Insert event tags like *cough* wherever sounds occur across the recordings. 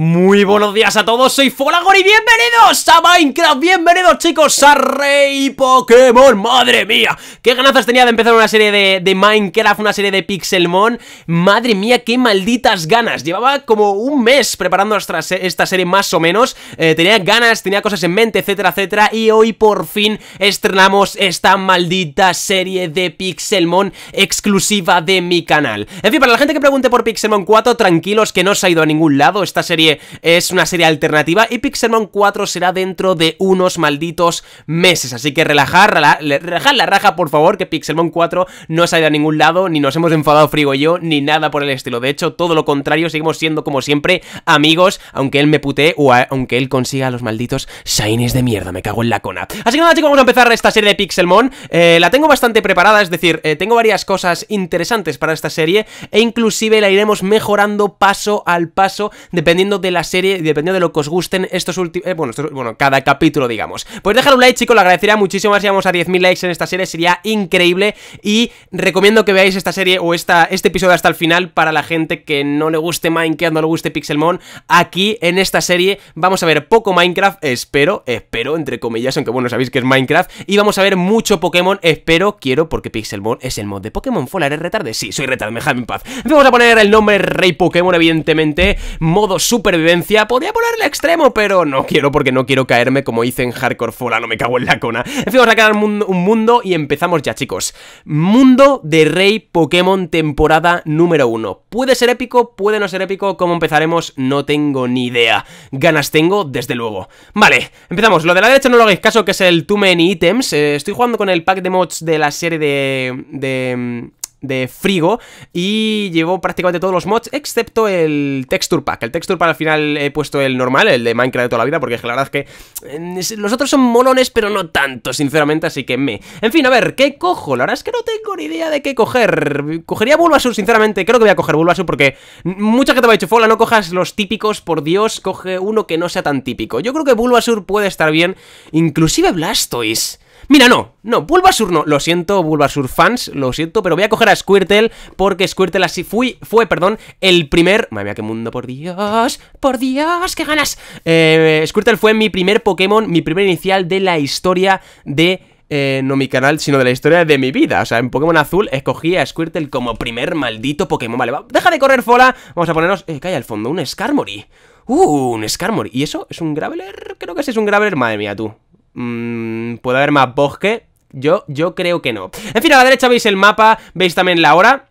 Muy buenos días a todos, soy Folagor y bienvenidos a Minecraft, bienvenidos chicos a Rey Pokémon, madre mía Qué ganas tenía de empezar una serie de, Minecraft, una serie de Pixelmon Madre mía, qué malditas ganas, llevaba como un mes preparando esta, esta serie más o menos eh, Tenía ganas, tenía cosas en mente, etcétera, etcétera Y hoy por fin estrenamos esta maldita serie de Pixelmon exclusiva de mi canal En fin, para la gente que pregunte por Pixelmon 4, tranquilos que no se ha ido a ningún lado esta serie es una serie alternativa y Pixelmon 4 será dentro de unos malditos meses, así que relajar, relajar la raja por favor, que Pixelmon 4 no se ha ido a ningún lado, ni nos hemos enfadado Frigo y yo, ni nada por el estilo, de hecho, todo lo contrario, seguimos siendo como siempre amigos, aunque él me putee o aunque él consiga los malditos shinies de mierda, me cago en la cona. Así que nada chicos, vamos a empezar esta serie de Pixelmon, eh, la tengo bastante preparada, es decir, eh, tengo varias cosas interesantes para esta serie e inclusive la iremos mejorando paso al paso, dependiendo de la serie, dependiendo de lo que os gusten estos últimos, eh, bueno, bueno, cada capítulo, digamos. Pues dejar un like, chicos, lo agradecería muchísimo, si llegamos a 10.000 likes en esta serie, sería increíble y recomiendo que veáis esta serie o esta, este episodio hasta el final para la gente que no le guste Minecraft, no le guste Pixelmon, aquí en esta serie vamos a ver poco Minecraft, espero, espero, entre comillas, aunque bueno, sabéis que es Minecraft, y vamos a ver mucho Pokémon, espero, quiero, porque Pixelmon es el mod de Pokémon Fall, ¿eres retarde? Sí, soy retarde, me en paz. Vamos a poner el nombre Rey Pokémon, evidentemente, modo super supervivencia, podría ponerle extremo, pero no quiero porque no quiero caerme como hice en Hardcore Fola, no me cago en la cona. En fin, vamos a crear un mundo y empezamos ya, chicos. Mundo de Rey Pokémon temporada número 1. Puede ser épico, puede no ser épico, ¿cómo empezaremos? No tengo ni idea. Ganas tengo, desde luego. Vale, empezamos. Lo de la derecha no lo hagáis caso, que es el Too Many Items. Eh, estoy jugando con el pack de mods de la serie de... de mm, de frigo y llevo prácticamente todos los mods excepto el texture pack. El texture pack al final he puesto el normal, el de Minecraft de toda la vida, porque la verdad es que eh, los otros son molones, pero no tanto, sinceramente, así que me. En fin, a ver, ¿qué cojo? La verdad es que no tengo ni idea de qué coger. Cogería Bulbasur, sinceramente, creo que voy a coger Bulbasur porque mucha gente me ha dicho, Fola, no cojas los típicos, por Dios, coge uno que no sea tan típico. Yo creo que Bulbasur puede estar bien, inclusive Blastoise. Mira, no, no, Bulbasur no, lo siento Bulbasur fans, lo siento, pero voy a coger a Squirtle porque Squirtle así fui, fue, perdón, el primer... Madre mía, qué mundo, por Dios, por Dios, qué ganas. Eh, Squirtle fue mi primer Pokémon, mi primer inicial de la historia de... Eh, no mi canal, sino de la historia de mi vida. O sea, en Pokémon Azul escogí a Squirtle como primer maldito Pokémon. Vale, deja de correr, Fola. Vamos a ponernos... Eh, hay al fondo, un Skarmory. Uh, un Skarmory. ¿Y eso? ¿Es un Graveler? Creo que sí es un Graveler. Madre mía, tú. Mmm, ¿Puede haber más bosque? Yo, yo creo que no. En fin, a la derecha veis el mapa, veis también la hora.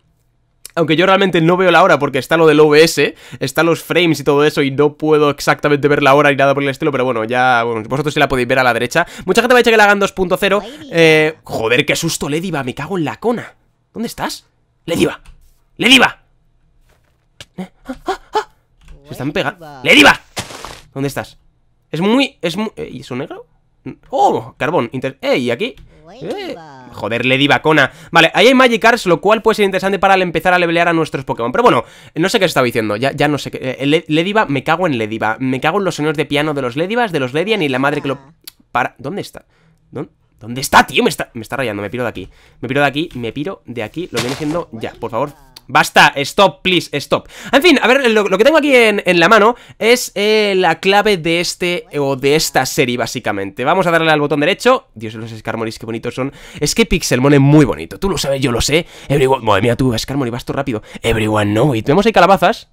Aunque yo realmente no veo la hora porque está lo del OBS, están los frames y todo eso y no puedo exactamente ver la hora Y nada por el estilo, pero bueno, ya bueno, vosotros sí la podéis ver a la derecha. Mucha gente me ha dicho que la hagan 2.0. Eh, joder, qué susto, Lediva, me cago en la cona. ¿Dónde estás? Lediva, Lediva. ¿Eh? Ah, ah, ah. Se están pegando. ¡Lediva! ¿Dónde estás? Es muy... Es muy... Eh, eso negro? ¡Oh! Carbón. Inter ¿y aquí? Eh, joder, Lediva, cona, Vale, ahí hay cars lo cual puede ser interesante para empezar a levelear a nuestros Pokémon Pero bueno, no sé qué estaba diciendo, ya, ya no sé qué eh, Lediva, me cago en Lediva Me cago en los sonidos de piano de los Ledivas, de los Ledian y la madre que lo... Ah. Para... ¿Dónde está? ¿Dónde? ¿Dónde está, tío? Me está, me rayando, me piro de aquí Me piro de aquí, me piro de aquí Lo viene diciendo ya, por favor Basta, stop, please, stop En fin, a ver, lo, que tengo aquí en, la mano Es eh, la clave de este O de esta serie, básicamente Vamos a darle al botón derecho Dios, los Scarmoris, qué bonitos son Es que Pixelmon es muy bonito Tú lo sabes, yo lo sé Everyone... Madre mía, tú, Scarmory, vas tú rápido Everyone know y Vemos ahí calabazas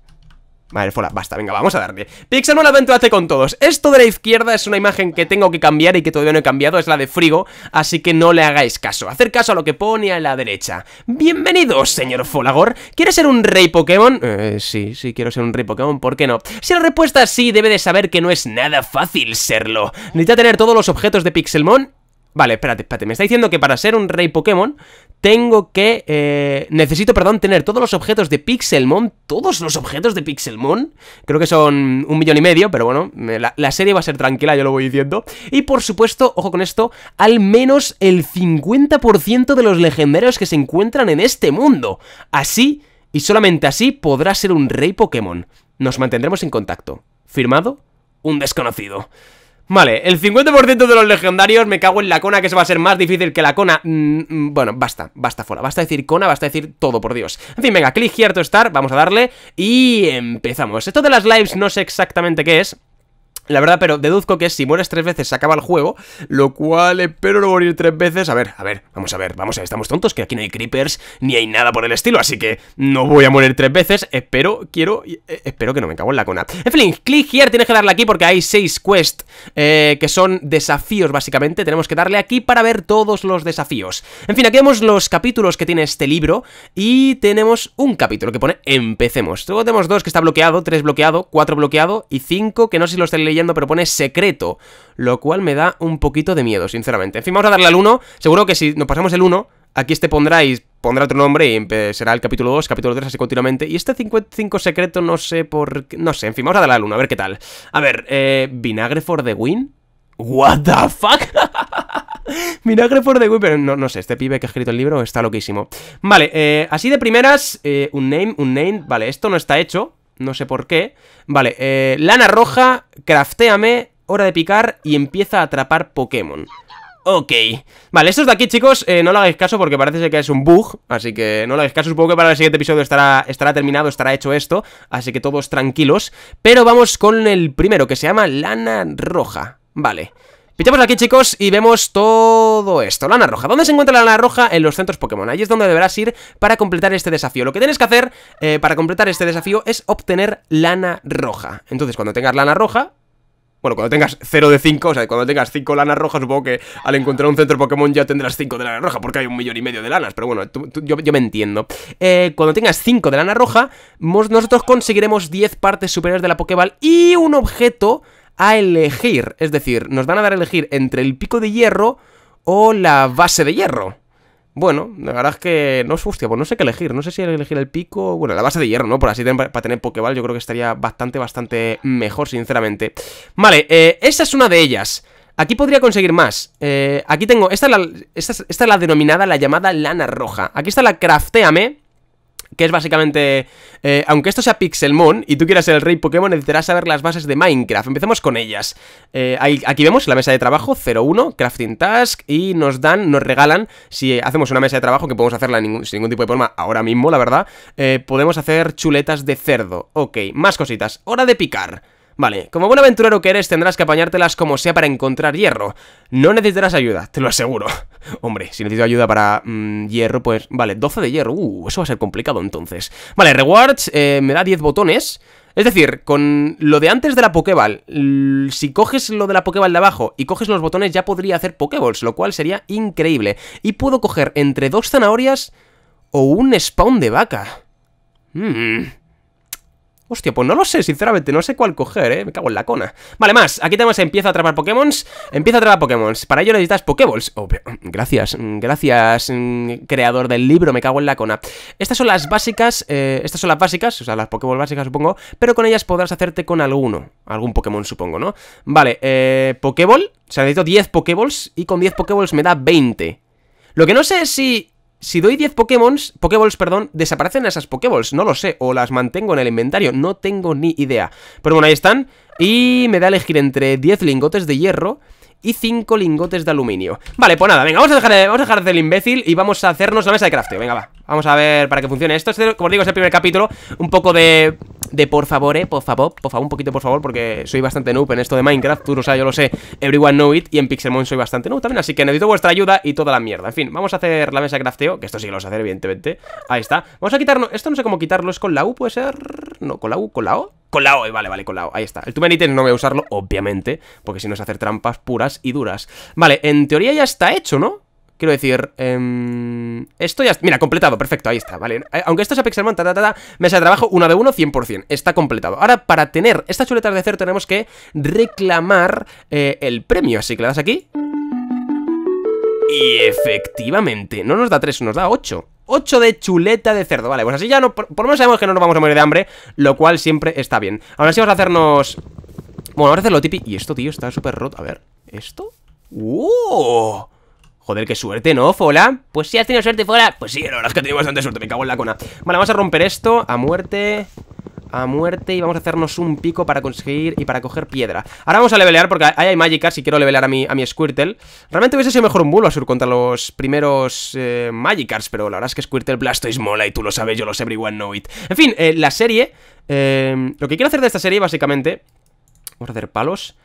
Vale, Fola, basta, venga, vamos a darle Pixelmon Adventure hace con todos Esto de la izquierda es una imagen que tengo que cambiar y que todavía no he cambiado Es la de Frigo, así que no le hagáis caso Hacer caso a lo que pone a la derecha Bienvenidos, señor Folagor ¿Quieres ser un rey Pokémon? Eh, sí, sí, quiero ser un rey Pokémon, ¿por qué no? Si la respuesta es sí, debe de saber que no es nada fácil serlo Necesita tener todos los objetos de Pixelmon Vale, espérate, espérate, me está diciendo que para ser un rey Pokémon tengo que... Eh, necesito, perdón, tener todos los objetos de Pixelmon, todos los objetos de Pixelmon, creo que son un millón y medio, pero bueno, la, la, serie va a ser tranquila, yo lo voy diciendo, y por supuesto, ojo con esto, al menos el 50% de los legendarios que se encuentran en este mundo, así, y solamente así, podrá ser un rey Pokémon. Nos mantendremos en contacto. Firmado, un desconocido. Vale, el 50% de los legendarios me cago en la cona, que se va a ser más difícil que la cona. Mm, mm, bueno, basta, basta, fuera, Basta decir cona, basta decir todo, por Dios. En fin, venga, clic here estar vamos a darle y empezamos. Esto de las lives no sé exactamente qué es. La verdad, pero deduzco que si mueres tres veces se acaba el juego, lo cual espero no morir tres veces. A ver, a ver, vamos a ver, vamos a ver, estamos tontos, que aquí no hay creepers ni hay nada por el estilo, así que no voy a morir tres veces. Espero, quiero, eh, espero que no me cago en la cona. En fin, click here, tienes que darle aquí porque hay seis quests eh, que son desafíos, básicamente. Tenemos que darle aquí para ver todos los desafíos. En fin, aquí vemos los capítulos que tiene este libro y tenemos un capítulo que pone empecemos. Luego tenemos dos que está bloqueado, tres bloqueado, cuatro bloqueado y cinco que no sé si los tenéis pero pone secreto, lo cual me da un poquito de miedo, sinceramente. En fin, vamos a darle al 1, seguro que si nos pasamos el 1, aquí este pondráis, pondrá otro nombre y será el capítulo 2, capítulo 3, así continuamente. Y este 55 secreto no sé por qué, no sé, en fin, vamos a darle al 1, a ver qué tal. A ver, eh, vinagre for the win. What the fuck? *laughs* Vinagre for the win, pero no, sé, este pibe que ha escrito el libro está loquísimo. Vale, eh, así de primeras, eh, un name, un name, vale, esto no está hecho, no sé por qué. Vale, eh, lana roja, craftéame, hora de picar y empieza a atrapar Pokémon. Ok, vale, es de aquí chicos, eh, no lo hagáis caso porque parece que es un bug Así que no lo hagáis caso, supongo que para el siguiente episodio estará, estará terminado, estará hecho esto Así que todos tranquilos Pero vamos con el primero, que se llama Lana Roja Vale, Pichamos aquí, chicos, y vemos todo esto. Lana roja. ¿Dónde se encuentra la lana roja? En los centros Pokémon. Ahí es donde deberás ir para completar este desafío. Lo que tienes que hacer eh, para completar este desafío es obtener lana roja. Entonces, cuando tengas lana roja, bueno, cuando tengas 0 de 5, o sea, cuando tengas 5 lanas rojas, supongo que al encontrar un centro Pokémon ya tendrás 5 de lana roja, porque hay un millón y medio de lanas, pero bueno, yo, me entiendo. Eh, cuando tengas 5 de lana roja, nosotros conseguiremos 10 partes superiores de la Pokéball y un objeto a elegir. Es decir, nos van a dar a elegir entre el pico de hierro o la base de hierro. Bueno, la verdad es que no es hostia, pues no sé qué elegir. No sé si elegir el pico. Bueno, la base de hierro, ¿no? Por así para tener Pokéball, yo creo que estaría bastante, bastante mejor, sinceramente. Vale, eh, esa es una de ellas. Aquí podría conseguir más. Eh, aquí tengo. Esta es, la, la denominada, la llamada lana roja. Aquí está la craftéame, que es básicamente, eh, aunque esto sea Pixelmon y tú quieras ser el rey Pokémon, necesitarás saber las bases de Minecraft. Empecemos con ellas. Eh, aquí vemos la mesa de trabajo 01, Crafting Task, y nos dan, nos regalan, si hacemos una mesa de trabajo, que podemos hacerla ningún, sin ningún tipo de problema ahora mismo, la verdad, eh, podemos hacer chuletas de cerdo. Ok, más cositas. Hora de picar. Vale, como buen aventurero que eres tendrás que apañártelas como sea para encontrar hierro. No necesitarás ayuda, te lo aseguro. *laughs* Hombre, si necesito ayuda para mm, hierro, pues... Vale, 12 de hierro. Uh, eso va a ser complicado entonces. Vale, rewards, eh, me da 10 botones. Es decir, con lo de antes de la Pokéball, si coges lo de la Pokéball de abajo y coges los botones ya podría hacer Pokéballs, lo cual sería increíble. Y puedo coger entre dos zanahorias o un spawn de vaca. Mmm... Hostia, pues no lo sé, sinceramente, no sé cuál coger, eh Me cago en la cona Vale, más, aquí tenemos Empieza a atrapar Pokémon Empieza a atrapar Pokémon Para ello necesitas Pokéballs mm, Gracias, mm, gracias mm, Creador del libro, me cago en la cona Estas son las básicas, eh, estas son las básicas O sea, las Pokéballs básicas, supongo Pero con ellas podrás hacerte con alguno Algún Pokémon, supongo, ¿no? Vale, eh, Pokéball O sea, necesito 10 Pokéballs Y con 10 Pokéballs me da 20 Lo que no sé es si si doy 10 Pokémon, Pokéballs, perdón, desaparecen esas Pokéballs, no lo sé, o las mantengo en el inventario, no tengo ni idea. Pero bueno, ahí están, y me da a elegir entre 10 lingotes de hierro y cinco lingotes de aluminio Vale, pues nada, venga, vamos a dejar, de, vamos a dejar imbécil y vamos a hacernos la mesa de crafteo Venga, va, vamos a ver para que funcione esto este, Como os digo, es el primer capítulo, un poco de, de por favor, eh, por favor, por favor, un poquito por favor Porque soy bastante noob en esto de Minecraft, tú lo sabes, yo lo sé, everyone know it Y en Pixelmon soy bastante noob también, así que necesito vuestra ayuda y toda la mierda En fin, vamos a hacer la mesa de crafteo, que esto sí que lo vamos a hacer, evidentemente Ahí está, vamos a quitarnos, esto no sé cómo quitarlo, es con la U, puede ser... No, con la U, con la O colado eh, vale, vale, colado ahí está El Too no voy a usarlo, obviamente Porque si no es hacer trampas puras y duras Vale, en teoría ya está hecho, ¿no? Quiero decir, em, esto ya... está, Mira, completado, perfecto, ahí está, ¿vale? Eh, aunque esto sea Pixelmon, ta, ta, ta, mesa de trabajo, una de uno, 100%, está completado. Ahora, para tener estas chuletas de cero, tenemos que reclamar eh, el premio, así que le das aquí... Y efectivamente, no nos da 3, nos da 8. 8 de chuleta de cerdo, vale, pues así ya no, por, lo menos sabemos que no nos vamos a morir de hambre Lo cual siempre está bien Ahora sí vamos a hacernos... Bueno, vamos a hacerlo lo Y esto, tío, está súper roto, a ver, ¿esto? ¡Uh! Joder, qué suerte, ¿no, Fola? Pues sí, has tenido suerte, Fola Pues sí, la verdad es que he tenido bastante suerte, me cago en la cona Vale, vamos a romper esto, a muerte a muerte y vamos a hacernos un pico para conseguir y para coger piedra. Ahora vamos a levelear porque ahí hay Magikar si quiero levelear a mi, a mi Squirtle. Realmente hubiese sido mejor un sur contra los primeros eh, pero la verdad es que Squirtle Blastoise mola y tú lo sabes, yo lo sé, everyone know it. En fin, eh, la serie... Eh, lo que quiero hacer de esta serie básicamente... Vamos a hacer palos...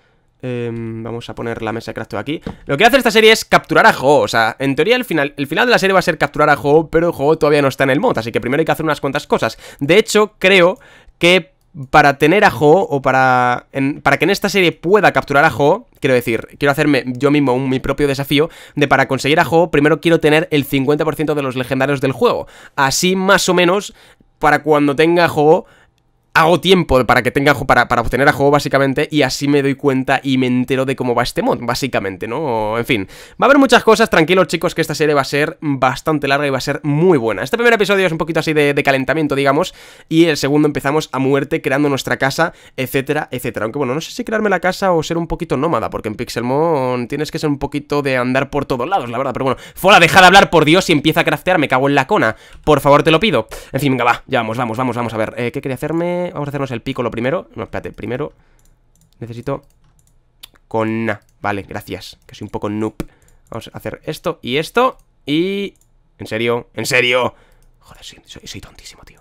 Em, vamos a poner la mesa de aquí Lo que hace esta serie es capturar a Ho O sea, en teoría el final, el final de la serie va a ser capturar a Ho Pero Ho todavía no está en el mod Así que primero hay que hacer unas cuantas cosas De hecho, creo que para tener a Jo, o para, para que en esta serie pueda capturar a Jo, quiero decir, quiero hacerme yo mismo mi propio desafío de para conseguir a Jo, primero quiero tener el 50% de los legendarios del juego. Así más o menos, para cuando tenga Jo, hago tiempo para que tenga para, para obtener a juego, básicamente, y así me doy cuenta y me entero de cómo va este mod, básicamente, ¿no? En fin, va a haber muchas cosas, tranquilos chicos, que esta serie va a ser bastante larga y va a ser muy buena. Este primer episodio es un poquito así de, calentamiento, digamos, y el segundo empezamos a muerte creando nuestra casa, etcétera, etcétera. Aunque bueno, no sé si crearme la casa o ser un poquito nómada, porque en Pixelmon tienes que ser un poquito de andar por todos lados, la verdad, pero bueno, Fola, deja de hablar, por Dios, y empieza a craftear, me cago en la cona, por favor, te lo pido. En fin, venga, va, ya vamos, vamos, vamos, vamos a ver, eh, ¿qué quería hacerme? Vamos a hacernos el pico lo primero. No, espérate, primero necesito con Vale, gracias, que soy un poco noob. Vamos a hacer esto y esto y... ¿En serio? ¿En serio? Joder, soy, soy, tontísimo, tío.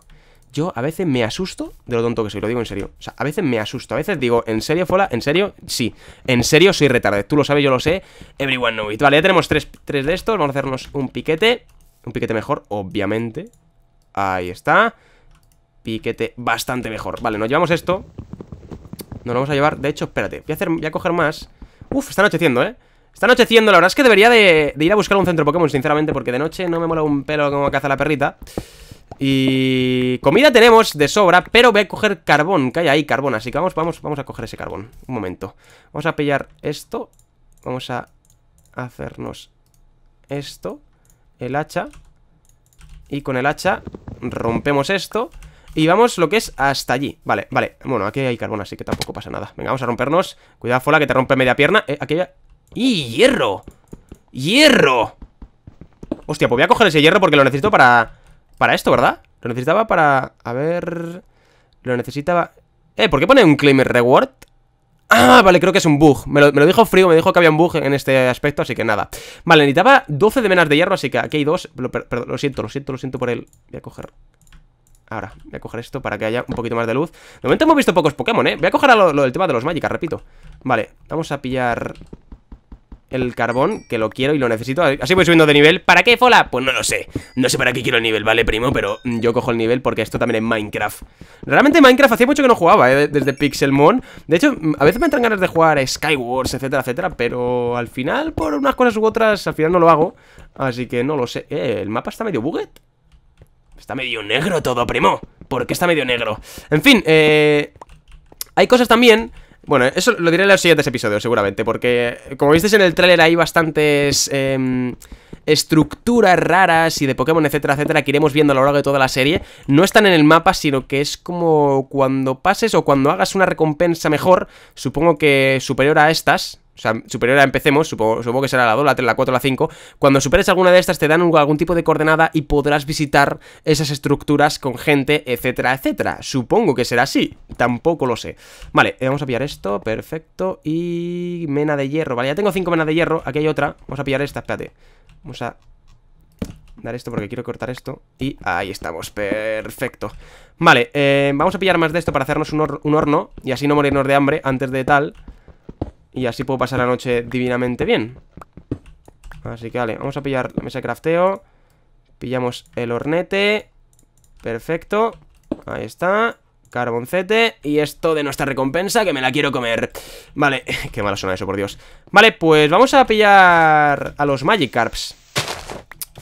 Yo a veces me asusto de lo tonto que soy, lo digo en serio. O sea, a veces me asusto, a veces digo, ¿en serio, Fola? ¿En serio? Sí, en serio soy retarde Tú lo sabes, yo lo sé. Everyone know it. Vale, ya tenemos tres, tres de estos. Vamos a hacernos un piquete. Un piquete mejor, obviamente. Ahí está piquete bastante mejor Vale, nos llevamos esto Nos lo vamos a llevar, de hecho, espérate Voy a, hacer, voy a coger más Uf, está anocheciendo, ¿eh? Está anocheciendo, la verdad es que debería de, ir a buscar un centro Pokémon, sinceramente Porque de noche no me mola un pelo como caza la perrita Y... comida tenemos de sobra Pero voy a coger carbón, que hay ahí carbón Así que vamos, vamos, vamos a coger ese carbón Un momento Vamos a pillar esto Vamos a hacernos esto El hacha Y con el hacha rompemos esto y vamos lo que es hasta allí Vale, vale, bueno, aquí hay carbón, así que tampoco pasa nada Venga, vamos a rompernos Cuidado, Fola, que te rompe media pierna eh, ¡Y hierro! ¡Hierro! Hostia, pues voy a coger ese hierro porque lo necesito para... Para esto, ¿verdad? Lo necesitaba para... A ver... Lo necesitaba... Eh, ¿por qué pone un claimer reward? Ah, vale, creo que es un bug me lo, dijo Frío, me dijo que había un bug en este aspecto, así que nada Vale, necesitaba 12 de menas de hierro, así que aquí hay dos lo, perdón, lo siento, lo siento, lo siento por él Voy a coger Ahora, voy a coger esto para que haya un poquito más de luz De momento hemos visto pocos Pokémon, ¿eh? Voy a coger lo, del tema de los mágicas, repito Vale, vamos a pillar el carbón, que lo quiero y lo necesito. Así voy subiendo de nivel. ¿Para qué, Fola? Pues no lo sé. No sé para qué quiero el nivel, ¿vale, primo? Pero mm, yo cojo el nivel porque esto también es Minecraft. Realmente Minecraft hacía mucho que no jugaba, ¿eh? Desde Pixelmon. De hecho, mm, a veces me entran ganas de jugar Skywars, etcétera, etcétera. Pero al final, por unas cosas u otras, al final no lo hago. Así que no lo sé. Eh, ¿el mapa está medio buget? Está medio negro todo, primo ¿Por qué está medio negro? En fin, eh... Hay cosas también... Bueno, eso lo diré en los siguientes episodios, seguramente, porque eh, como visteis en el tráiler hay bastantes... Em, estructuras raras y de Pokémon, etcétera, etcétera, que iremos viendo a lo largo de toda la serie, no están en el mapa, sino que es como cuando pases o cuando hagas una recompensa mejor, supongo que superior a estas, o sea, superior a empecemos, supongo, que será la 2, la 3, la 4, la 5. Cuando superes alguna de estas te dan algún tipo de coordenada y podrás visitar esas estructuras con gente, etcétera, etcétera. Supongo que será así, tampoco lo sé. Vale, eh, vamos a pillar esto, perfecto. Y mena de hierro, vale, ya tengo 5 menas de hierro, aquí hay otra. Vamos a pillar esta, espérate. Vamos a dar esto porque quiero cortar esto. Y ahí estamos, perfecto. Vale, eh, vamos a pillar más de esto para hacernos un horno y así no morirnos de hambre antes de tal... Y así puedo pasar la noche divinamente bien Así que vale, vamos a pillar la mesa de crafteo Pillamos el hornete Perfecto Ahí está Carboncete Y esto de nuestra recompensa que me la quiero comer Vale, *laughs* qué mala suena eso, por Dios Vale, pues vamos a pillar a los Magikarps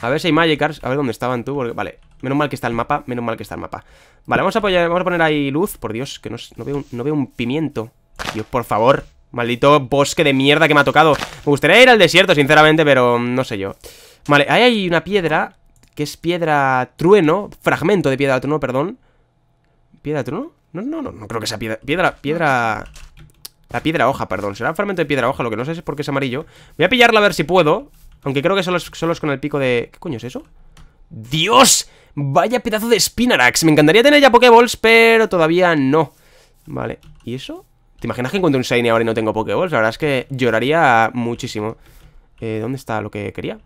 A ver si hay Magikarps A ver dónde estaban tú porque... Vale, menos mal que está el mapa Menos mal que está el mapa Vale, vamos a, apoyar, vamos a poner ahí luz Por Dios, que no, veo, no veo un pimiento Dios, por favor Maldito bosque de mierda que me ha tocado Me gustaría ir al desierto, sinceramente, pero no sé yo Vale, ahí hay una piedra Que es piedra trueno Fragmento de piedra trueno, perdón ¿Piedra trueno? No, no, no, no creo que sea piedra Piedra, piedra... La piedra hoja, perdón Será fragmento de piedra hoja, lo que no sé es por qué es amarillo Voy a pillarla a ver si puedo Aunque creo que solo es, solo es con el pico de... ¿Qué coño es eso? ¡Dios! Vaya pedazo de Spinarax Me encantaría tener ya Pokéballs, pero todavía no Vale, ¿y eso? ¿Te imaginas que encuentro un Shiny ahora y no tengo Pokéballs? La verdad es que lloraría muchísimo. Eh, ¿Dónde está lo que quería?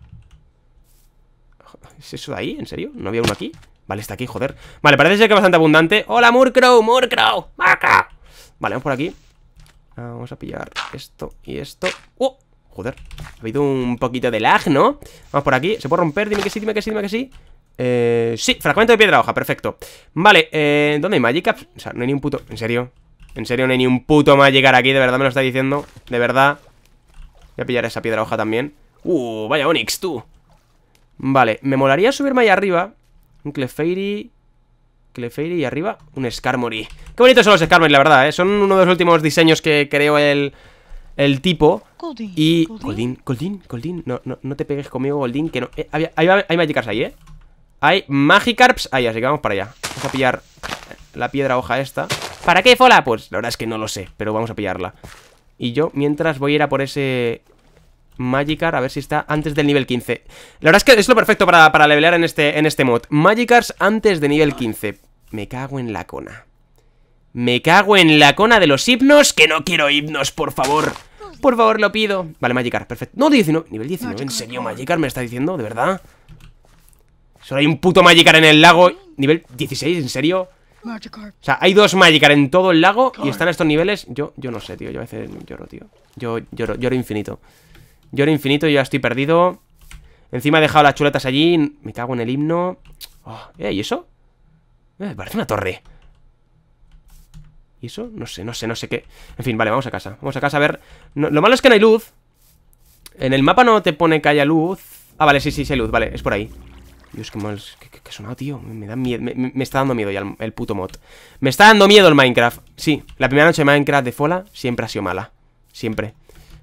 ¿Es eso de ahí? ¿En serio? ¿No había uno aquí? Vale, está aquí, joder. Vale, parece ser que es bastante abundante. ¡Hola, Murkrow! ¡Murkrow! ¡Maca! Vale, vamos por aquí. Ah, vamos a pillar esto y esto. ¡Oh! Joder, ha habido un poquito de lag, ¿no? Vamos por aquí, ¿se puede romper? Dime que sí, dime que sí, dime que sí eh, Sí, fragmento de piedra hoja, perfecto Vale, eh, ¿dónde hay mágica? O sea, no hay ni un puto... ¿En serio? En serio, no hay ni un puto más llegar aquí De verdad me lo está diciendo, de verdad Voy a pillar esa piedra hoja también Uh, vaya Onix, tú Vale, me molaría subirme ahí arriba Un Clefairy Clefairy y arriba un Skarmory Qué bonitos son los Skarmory, la verdad, ¿eh? Son uno de los últimos diseños que creo el, el tipo Goldin, Y... Goldin, Goldin, Goldin no, te pegues conmigo, Goldin Que no... Eh, hay, hay, hay Magikarps ahí, ¿eh? Hay Magikarps ahí, así que vamos para allá Vamos a pillar la piedra hoja esta ¿Para qué, Fola? Pues la verdad es que no lo sé, pero vamos a pillarla. Y yo, mientras, voy a ir a por ese Magikar, a ver si está antes del nivel 15. La verdad es que es lo perfecto para, para levelear en este, en este mod. Magikars antes de nivel 15. Me cago en la cona. Me cago en la cona de los himnos, que no quiero himnos, por favor. Por favor, lo pido. Vale, Magikar, perfecto. No, 19, nivel 19. ¿En serio Magikar me está diciendo? ¿De verdad? Solo hay un puto Magikar en el lago. Nivel 16, ¿en serio? O sea, hay dos Magikarp en todo el lago y están a estos niveles. Yo, yo no sé, tío. Yo a veces lloro, tío. Yo lloro, lloro infinito. Lloro infinito, yo ya estoy perdido. Encima he dejado las chuletas allí. Me cago en el himno. Oh, eh, ¿Y eso? Eh, parece una torre. ¿Y eso? No sé, no sé, no sé qué. En fin, vale, vamos a casa. Vamos a casa a ver. lo malo es que no hay luz. En el mapa no te pone que haya luz. Ah, vale, sí, sí, sí hay luz. Vale, es por ahí. Dios, qué mal. ¿Qué, sonado, tío? Me, da miedo, me, está dando miedo ya el, puto mod. Me está dando miedo el Minecraft. Sí, la primera noche de Minecraft de Fola siempre ha sido mala. Siempre.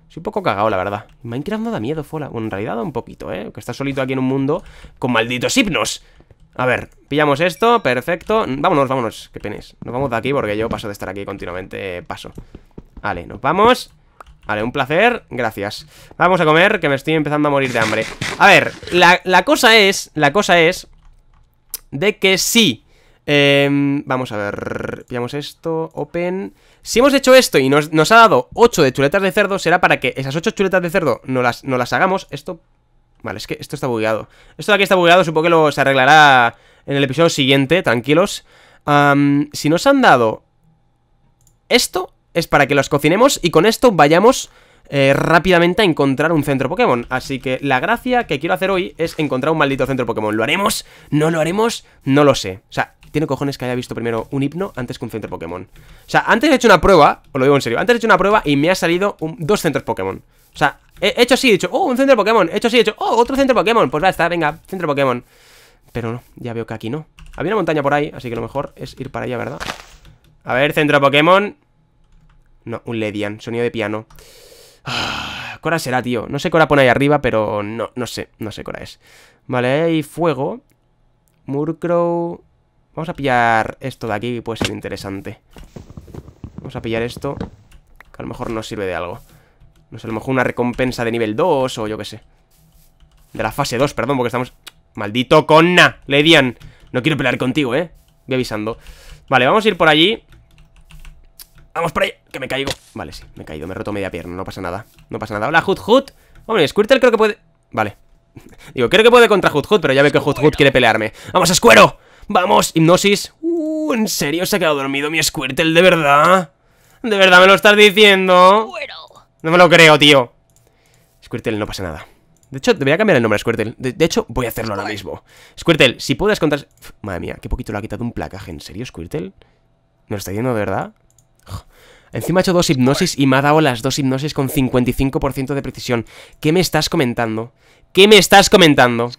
Soy un poco cagado, la verdad. Minecraft no da miedo, Fola. Bueno, en realidad da un poquito, ¿eh? Que estás solito aquí en un mundo con malditos hipnos. A ver, pillamos esto, perfecto. Vámonos, vámonos, qué penes. Nos vamos de aquí porque yo paso de estar aquí continuamente. Paso. Vale, nos vamos. Vale, un placer, gracias Vamos a comer, que me estoy empezando a morir de hambre A ver, la, cosa es La cosa es De que sí em, Vamos a ver, pillamos esto Open, si hemos hecho esto Y nos, ha dado 8 de chuletas de cerdo Será para que esas 8 chuletas de cerdo no las, no las hagamos Esto, vale, es que esto está bugueado Esto de aquí está bugueado, supongo que lo se arreglará En el episodio siguiente, tranquilos Si nos han dado Esto es para que los cocinemos y con esto vayamos eh, rápidamente a encontrar un centro Pokémon. Así que la gracia que quiero hacer hoy es encontrar un maldito centro Pokémon. ¿Lo haremos? ¿No lo haremos? No lo sé. O sea, tiene cojones que haya visto primero un hipno antes que un centro Pokémon. O sea, antes he hecho una prueba, os lo digo en serio, antes he hecho una prueba y me ha salido un, dos centros Pokémon. O sea, he hecho así, he dicho, oh, un centro Pokémon, he hecho así, he dicho, oh, otro centro Pokémon. Pues va, está, venga, centro Pokémon. Pero no, ya veo que aquí no. Había una montaña por ahí, así que lo mejor es ir para allá, ¿verdad? A ver, centro Pokémon. No, un Ledian, sonido de piano. Ah, será, tío. No sé hora pone ahí arriba, pero no, no sé. No sé hora es. Vale, hay fuego. Murkrow. Vamos a pillar esto de aquí, que puede ser interesante. Vamos a pillar esto, que a lo mejor nos sirve de algo. No sé, a lo mejor una recompensa de nivel 2 o yo qué sé. De la fase 2, perdón, porque estamos... ¡Maldito conna! Ledian, no quiero pelear contigo, ¿eh? Voy avisando. Vale, vamos a ir por allí. Vamos por ahí, que me caigo Vale, sí, me he caído, me he roto media pierna, no pasa nada No pasa nada, hola, Hut Hombre, Squirtle creo que puede... Vale *laughs* Digo, creo que puede contra Hut Hut, pero ya ve que Hut Hut quiere pelearme ¡Vamos, Escuero! ¡Vamos! Hipnosis Uh, ¿en serio se ha quedado dormido mi Squirtle? ¿De verdad? ¿De verdad me lo estás diciendo? No me lo creo, tío Squirtle, no pasa nada de hecho, debería cambiar el nombre a Squirtle. De, hecho, voy a hacerlo ahora mismo. Squirtle, si puedes contar... Madre mía, qué poquito lo ha quitado un placaje. ¿En serio, Squirtle? ¿Me lo está diciendo de verdad? Encima ha hecho dos hipnosis y me ha dado las dos hipnosis con 55% de precisión. ¿Qué me estás comentando? ¿Qué me estás comentando?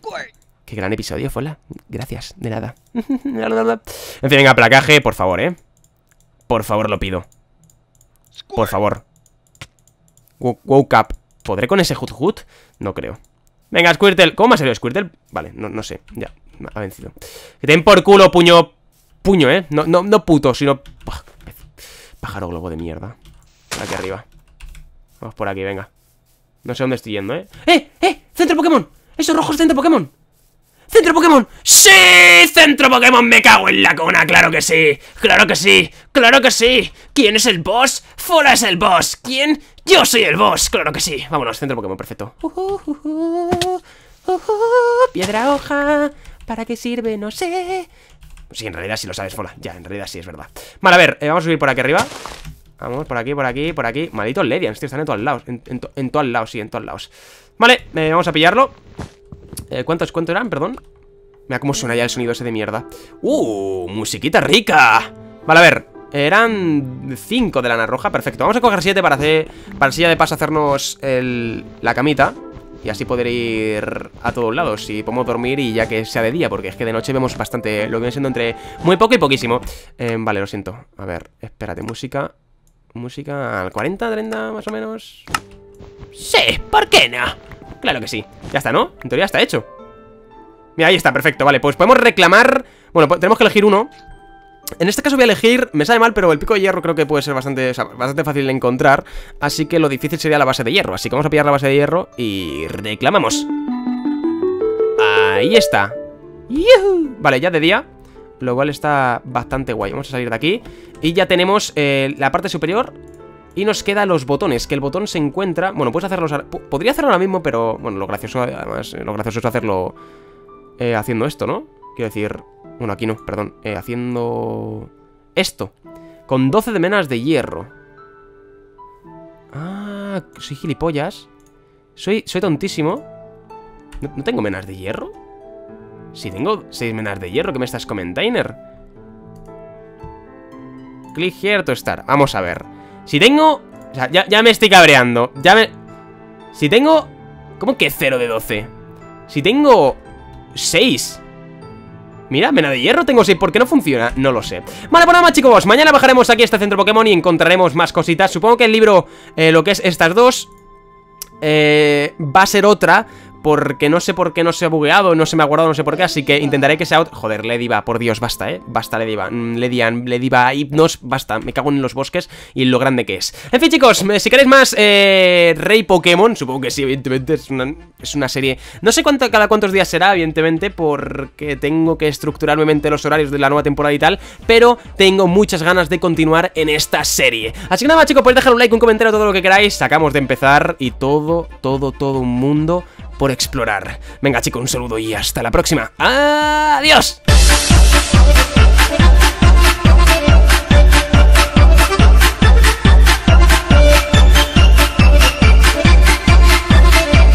Qué gran episodio, Fola. Gracias, de nada. *laughs* en fin, venga, placaje, por favor, ¿eh? Por favor, lo pido. Por favor. Woke up. ¿Podré con ese hut hut? No creo. Venga, Squirtle. ¿Cómo me ha salido Squirtle? Vale, no, no sé. Ya, ha vencido. Que por culo, puño. Puño, ¿eh? No, no, no puto, sino... Pájaro globo de mierda Aquí arriba Vamos por aquí, venga No sé dónde estoy yendo, ¿eh? ¡Eh! ¡Eh! ¡Centro Pokémon! rojo rojos centro Pokémon! ¡Centro Pokémon! ¡Sí! ¡Centro Pokémon! ¡Me cago en la cuna! ¡Claro que sí! ¡Claro que sí! ¡Claro que sí! ¿Quién es el boss? ¡Fola es el boss! ¿Quién? ¡Yo soy el boss! ¡Claro que sí! Vámonos, centro Pokémon, perfecto uh, uh, uh, Piedra hoja ¿Para qué sirve? No sé Sí, en realidad sí lo sabes, Fola. Ya, en realidad sí, es verdad. Vale, a ver, eh, vamos a subir por aquí arriba. Vamos, por aquí, por aquí, por aquí. Malditos Ledians, tío, están en todos lados. En, todos lados, sí, en todos lados. Vale, eh, vamos a pillarlo. Eh, ¿Cuántos, cuántos eran? Perdón. Mira cómo suena ya el sonido ese de mierda. ¡Uh! ¡Musiquita rica! Vale, a ver. Eran cinco de lana roja, perfecto. Vamos a coger 7 para hacer. Para el silla de paso hacernos el, la camita y así poder ir a todos lados y podemos dormir y ya que sea de día, porque es que de noche vemos bastante lo que viene siendo entre muy poco y poquísimo. Eh, vale, lo siento. A ver, espérate, música. Música al 40, 30 más o menos. Sí, ¿por qué no? Claro que sí. Ya está, ¿no? En teoría está hecho. Mira, ahí está, perfecto. Vale, pues podemos reclamar... Bueno, tenemos que elegir uno en este caso voy a elegir, me sale mal, pero el pico de hierro creo que puede ser bastante, bastante fácil de encontrar, así que lo difícil sería la base de hierro, así que vamos a pillar la base de hierro y reclamamos. Ahí está. Vale, ya de día, lo cual está bastante guay. Vamos a salir de aquí y ya tenemos eh, la parte superior y nos quedan los botones, que el botón se encuentra... Bueno, puedes hacerlos... Podría hacerlo ahora mismo, pero... Bueno, lo gracioso, además, lo gracioso es hacerlo eh, haciendo esto, ¿no? Quiero decir, bueno, aquí no, perdón. Eh, haciendo... Esto. Con 12 de menas de hierro. Ah, soy gilipollas. Soy, soy tontísimo. ¿No, tengo menas de hierro? Si tengo 6 menas de hierro, ¿qué me estás comiendo? Click here to start. Vamos a ver. Si tengo... O sea, ya, ya me estoy cabreando. Ya me... Si tengo... ¿Cómo que 0 de 12? Si tengo... 6... Mira, mena de hierro tengo sí. ¿por qué no funciona? No lo sé Vale, pues nada más chicos, mañana bajaremos aquí a este centro Pokémon y encontraremos más cositas Supongo que el libro, eh, lo que es estas dos eh, va a ser otra porque no sé por qué no se ha bugueado, no se me ha guardado, no sé por qué, así que intentaré que sea otro... Joder, Lediva, por Dios, basta, ¿eh? Basta, Lediva. Mm, Ledian, Y Hipnos, basta. Me cago en los bosques y lo grande que es. En fin, chicos, eh, si queréis más eh, Rey Pokémon, supongo que sí, evidentemente, es una, serie... No sé cuánto, cada cuántos días será, evidentemente, porque tengo que estructurar nuevamente los horarios de la nueva temporada y tal, pero tengo muchas ganas de continuar en esta serie. Así que nada chicos, Podéis pues dejar un like, un comentario, todo lo que queráis. Sacamos de empezar y todo, todo, todo un mundo por explorar. Venga chicos, un saludo y hasta la próxima. ¡Adiós!